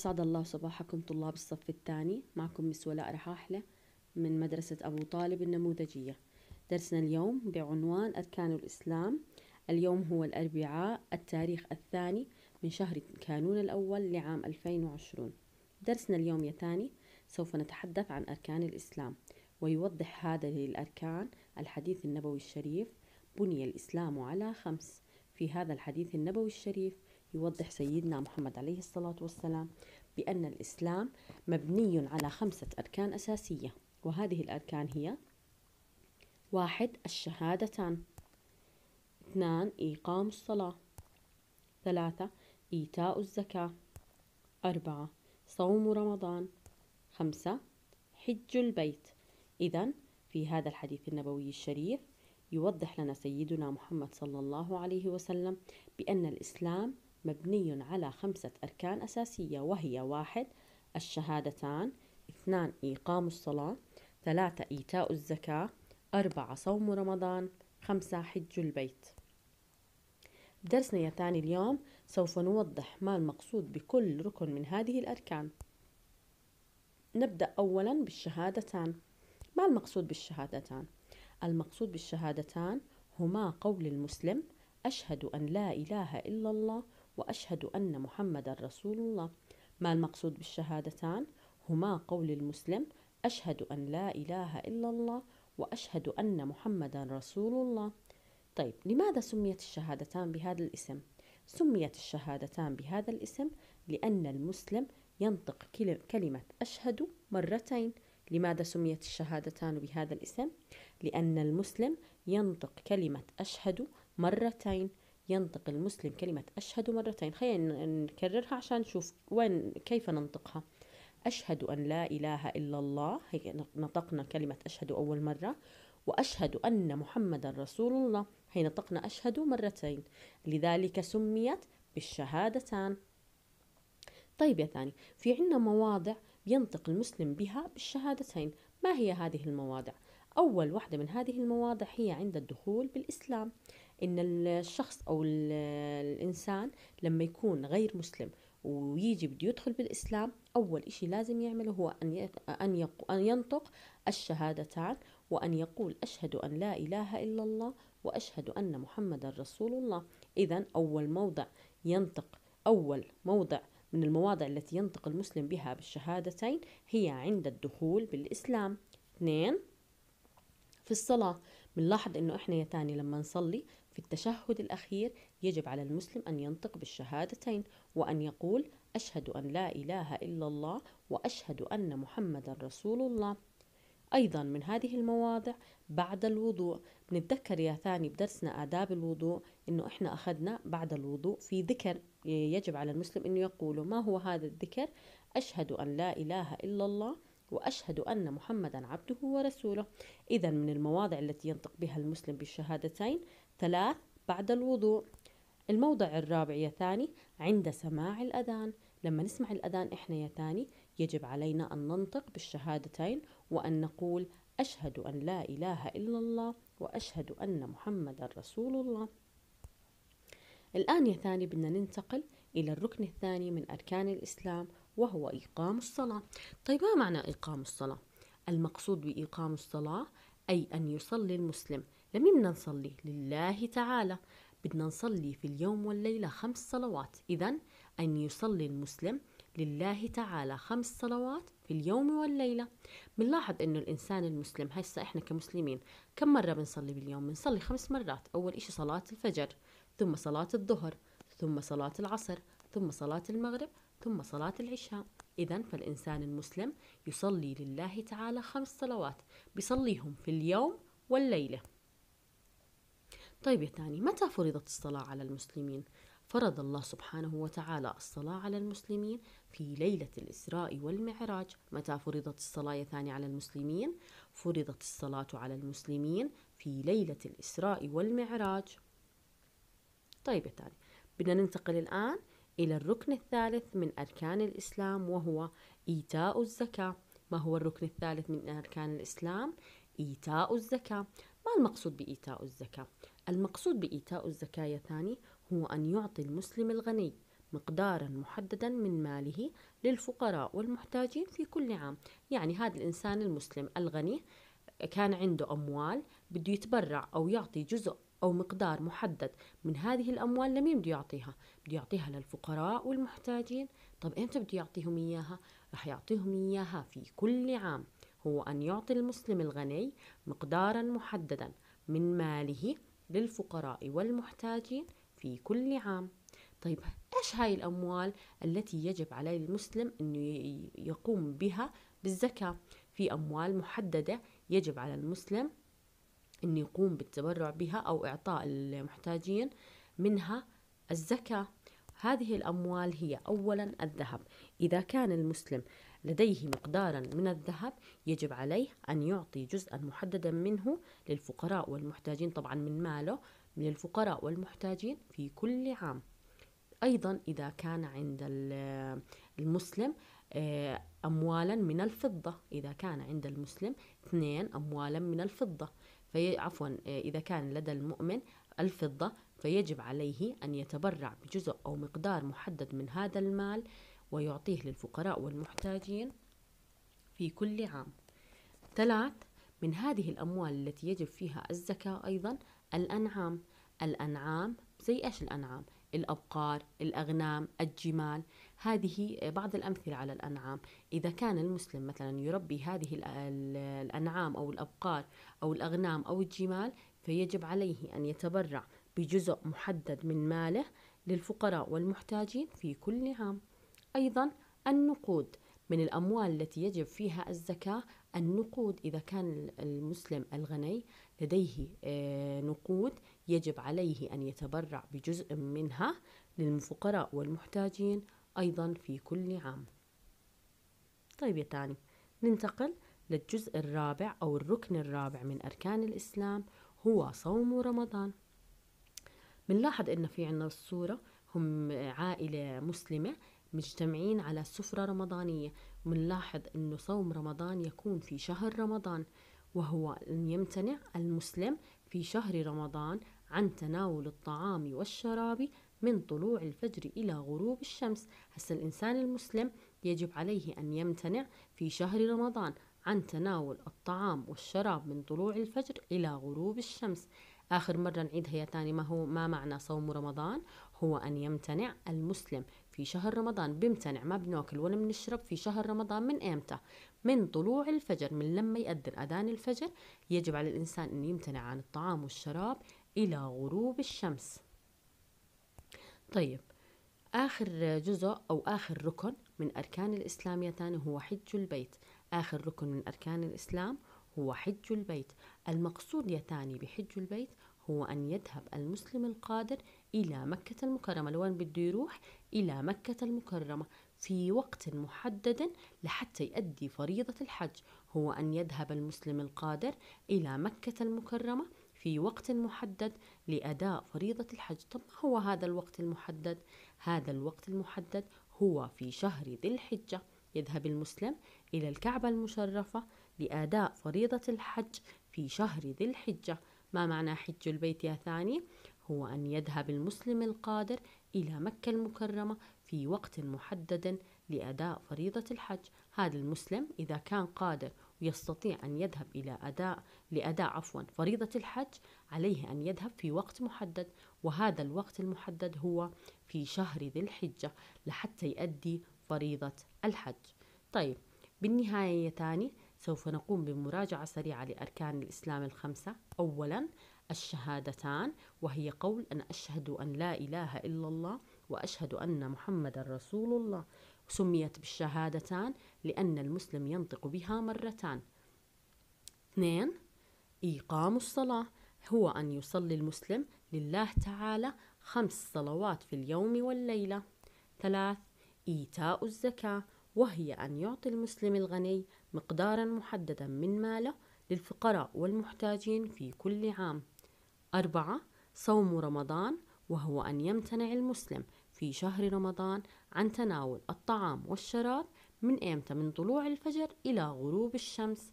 أسعد الله صباحكم طلاب الصف الثاني معكم مس ولاء رحاحلة من مدرسة أبو طالب النموذجية درسنا اليوم بعنوان أركان الإسلام اليوم هو الأربعاء التاريخ الثاني من شهر كانون الأول لعام 2020 درسنا اليوم يا تاني سوف نتحدث عن أركان الإسلام ويوضح هذا الأركان الحديث النبوي الشريف بني الإسلام على خمس في هذا الحديث النبوي الشريف يوضح سيدنا محمد عليه الصلاة والسلام بأن الإسلام مبني على خمسة أركان أساسية وهذه الأركان هي واحد الشهادتان اثنان إيقام الصلاة ثلاثة إيتاء الزكاة أربعة صوم رمضان خمسة حج البيت إذا في هذا الحديث النبوي الشريف يوضح لنا سيدنا محمد صلى الله عليه وسلم بأن الإسلام مبني على خمسة أركان أساسية وهي واحد الشهادتان اثنان إقام الصلاة ثلاثة إيتاء الزكاة أربعة صوم رمضان خمسة حج البيت درسنا الثاني ثاني اليوم سوف نوضح ما المقصود بكل ركن من هذه الأركان نبدأ أولا بالشهادتان ما المقصود بالشهادتان؟ المقصود بالشهادتان هما قول المسلم أشهد أن لا إله إلا الله وأشهد أن محمد رسول الله ما المقصود بالشهادتان هما قول المسلم أشهد أن لا إله إلا الله وأشهد أن محمدا رسول الله طيب لماذا سميت الشهادتان بهذا الاسم؟ سميت الشهادتان بهذا الاسم لأن المسلم ينطق كلمة أشهد مرتين لماذا سميت الشهادتان بهذا الاسم؟ لأن المسلم ينطق كلمة أشهد مرتين ينطق المسلم كلمة أشهد مرتين خلينا نكررها عشان نشوف وين كيف ننطقها أشهد أن لا إله إلا الله هي نطقنا كلمة أشهد أول مرة وأشهد أن محمدا رسول الله هي نطقنا أشهد مرتين لذلك سميت بالشهادتان طيب يا ثاني في عنا مواضع ينطق المسلم بها بالشهادتين ما هي هذه المواضع؟ أول واحدة من هذه المواضع هي عند الدخول بالإسلام ان الشخص او الانسان لما يكون غير مسلم ويجي بده يدخل بالإسلام أول شيء لازم يعمله هو أن أن أن ينطق الشهادتان وأن يقول أشهد أن لا إله إلا الله وأشهد أن محمدا رسول الله إذا أول موضع ينطق أول موضع من المواضع التي ينطق المسلم بها بالشهادتين هي عند الدخول بالإسلام اثنين في الصلاة بنلاحظ إنه إحنا يا تاني لما نصلي في التشهد الأخير يجب على المسلم أن ينطق بالشهادتين وأن يقول أشهد أن لا إله إلا الله وأشهد أن محمدا رسول الله أيضا من هذه المواضع بعد الوضوء نتذكر يا ثاني بدرسنا آداب الوضوء إنه إحنا أخذنا بعد الوضوء في ذكر يجب على المسلم إنه يقوله ما هو هذا الذكر أشهد أن لا إله إلا الله وأشهد أن محمدا عبده ورسوله إذا من المواضع التي ينطق بها المسلم بالشهادتين ثلاث بعد الوضوء الموضع الرابع يا ثاني عند سماع الأذان لما نسمع الأذان إحنا يا ثاني يجب علينا أن ننطق بالشهادتين وأن نقول أشهد أن لا إله إلا الله وأشهد أن محمد رسول الله الآن يا ثاني بدنا ننتقل إلى الركن الثاني من أركان الإسلام وهو إقام الصلاة طيب ما معنى إقام الصلاة؟ المقصود بإقام الصلاة أي أن يصلي المسلم لمين بدنا نصلي لله تعالى بدنا نصلي في اليوم والليلة خمس صلوات إذا أن يصلي المسلم لله تعالى خمس صلوات في اليوم والليلة بنلاحظ إنه الإنسان المسلم هسه إحنا كمسلمين كم مرة بنصلي باليوم بنصلي خمس مرات أول إشي صلاة الفجر ثم صلاة الظهر ثم صلاة العصر ثم صلاة المغرب ثم صلاة العشاء إذا فالإنسان المسلم يصلي لله تعالى خمس صلوات بيصليهم في اليوم والليلة طيب يا تاني متى فرضت الصلاة على المسلمين؟ فرض الله سبحانه وتعالى الصلاة على المسلمين في ليلة الإسراء والمعراج متى فرضت الصلاة يا ثاني على المسلمين؟ فرضت الصلاة على المسلمين في ليلة الإسراء والمعراج طيب يا تاني بدنا ننتقل الآن إلى الركن الثالث من أركان الإسلام وهو إيتاء الزكاة ما هو الركن الثالث من أركان الإسلام؟ إيتاء الزكاة ما المقصود بإيتاء الزكاة؟ المقصود بإيتاء الزكاة يا ثاني هو أن يعطي المسلم الغني مقدارا محددا من ماله للفقراء والمحتاجين في كل عام يعني هذا الإنسان المسلم الغني كان عنده أموال بده يتبرع أو يعطي جزء أو مقدار محدد من هذه الأموال لمين بده يعطيها؟ بده يعطيها للفقراء والمحتاجين طب إمتى بده يعطيهم إياها؟ رح يعطيهم إياها في كل عام هو أن يعطي المسلم الغني مقدارا محددا من ماله للفقراء والمحتاجين في كل عام طيب إيش هاي الأموال التي يجب على المسلم أنه يقوم بها بالزكاة في أموال محددة يجب على المسلم أن يقوم بالتبرع بها أو إعطاء المحتاجين منها الزكاة هذه الأموال هي أولا الذهب إذا كان المسلم لديه مقدارا من الذهب يجب عليه أن يعطي جزءا محددا منه للفقراء والمحتاجين طبعا من ماله للفقراء والمحتاجين في كل عام أيضا إذا كان عند المسلم آه، أموالا من الفضة إذا كان عند المسلم اثنين أموالا من الفضة في عفوا آه، إذا كان لدى المؤمن الفضة فيجب عليه أن يتبرع بجزء أو مقدار محدد من هذا المال ويعطيه للفقراء والمحتاجين في كل عام ثلاث من هذه الأموال التي يجب فيها الزكاة أيضا الأنعام الأنعام زي إيش الأنعام؟ الأبقار الأغنام الجمال هذه آه، بعض الأمثلة على الأنعام إذا كان المسلم مثلا يربي هذه الأنعام أو الأبقار أو الأغنام أو الجمال فيجب عليه أن يتبرع بجزء محدد من ماله للفقراء والمحتاجين في كل عام أيضا النقود من الأموال التي يجب فيها الزكاة النقود إذا كان المسلم الغني لديه آه، نقود يجب عليه أن يتبرع بجزء منها للفقراء والمحتاجين أيضا في كل عام طيب يا تاني ننتقل للجزء الرابع أو الركن الرابع من أركان الإسلام هو صوم رمضان بنلاحظ إنه في عنا الصورة هم عائلة مسلمة مجتمعين على سفرة رمضانية بنلاحظ إنه صوم رمضان يكون في شهر رمضان وهو أن يمتنع المسلم في شهر رمضان عن تناول الطعام والشراب من طلوع الفجر إلى غروب الشمس هسا الإنسان المسلم يجب عليه أن يمتنع في شهر رمضان عن تناول الطعام والشراب من طلوع الفجر إلى غروب الشمس آخر مرة نعيدها يا تاني ما هو ما معنى صوم رمضان هو أن يمتنع المسلم في شهر رمضان بيمتنع ما بناكل ولا بنشرب في شهر رمضان من إمتى من طلوع الفجر من لما يقدر أذان الفجر يجب على الإنسان أن يمتنع عن الطعام والشراب إلى غروب الشمس طيب آخر جزء أو آخر ركن من أركان الإسلام يا تاني هو حج البيت آخر ركن من أركان الإسلام هو حج البيت المقصود يتعني بحج البيت هو أن يذهب المسلم القادر إلى مكة المكرمة لوين بده يروح إلى مكة المكرمة في وقت محدد لحتى يؤدي فريضة الحج هو أن يذهب المسلم القادر إلى مكة المكرمة في وقت محدد لأداء فريضة الحج طب ما هو هذا الوقت المحدد؟ هذا الوقت المحدد هو في شهر ذي الحجة يذهب المسلم إلى الكعبة المشرفة لأداء فريضة الحج في شهر ذي الحجة ما معنى حج البيت يا ثاني؟ هو أن يذهب المسلم القادر إلى مكة المكرمة في وقت محدد لأداء فريضة الحج هذا المسلم إذا كان قادر ويستطيع أن يذهب إلى أداء لأداء عفوا فريضة الحج عليه أن يذهب في وقت محدد وهذا الوقت المحدد هو في شهر ذي الحجة لحتى يؤدي فريضة الحج طيب بالنهاية يا ثاني سوف نقوم بمراجعة سريعة لأركان الإسلام الخمسة أولا الشهادتان وهي قول أن أشهد أن لا إله إلا الله وأشهد أن محمدا رسول الله سميت بالشهادتان لأن المسلم ينطق بها مرتان اثنين إيقام الصلاة هو أن يصلي المسلم لله تعالى خمس صلوات في اليوم والليلة ثلاث إيتاء الزكاة وهي أن يعطي المسلم الغني مقدارا محددا من ماله للفقراء والمحتاجين في كل عام أربعة صوم رمضان وهو أن يمتنع المسلم في شهر رمضان عن تناول الطعام والشراب من إمتى من طلوع الفجر إلى غروب الشمس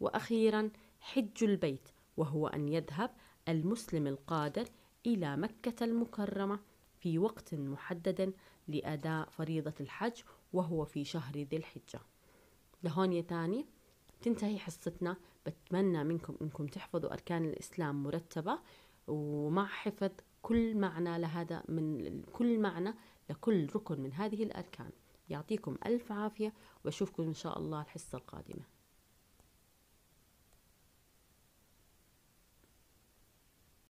وأخيرا حج البيت وهو أن يذهب المسلم القادر إلى مكة المكرمة في وقت محدد لأداء فريضة الحج وهو في شهر ذي الحجة لهون تاني تنتهي حصتنا بتمنى منكم انكم تحفظوا اركان الاسلام مرتبه ومع حفظ كل معنى لهذا من كل معنى لكل ركن من هذه الاركان يعطيكم الف عافيه واشوفكم ان شاء الله الحصه القادمه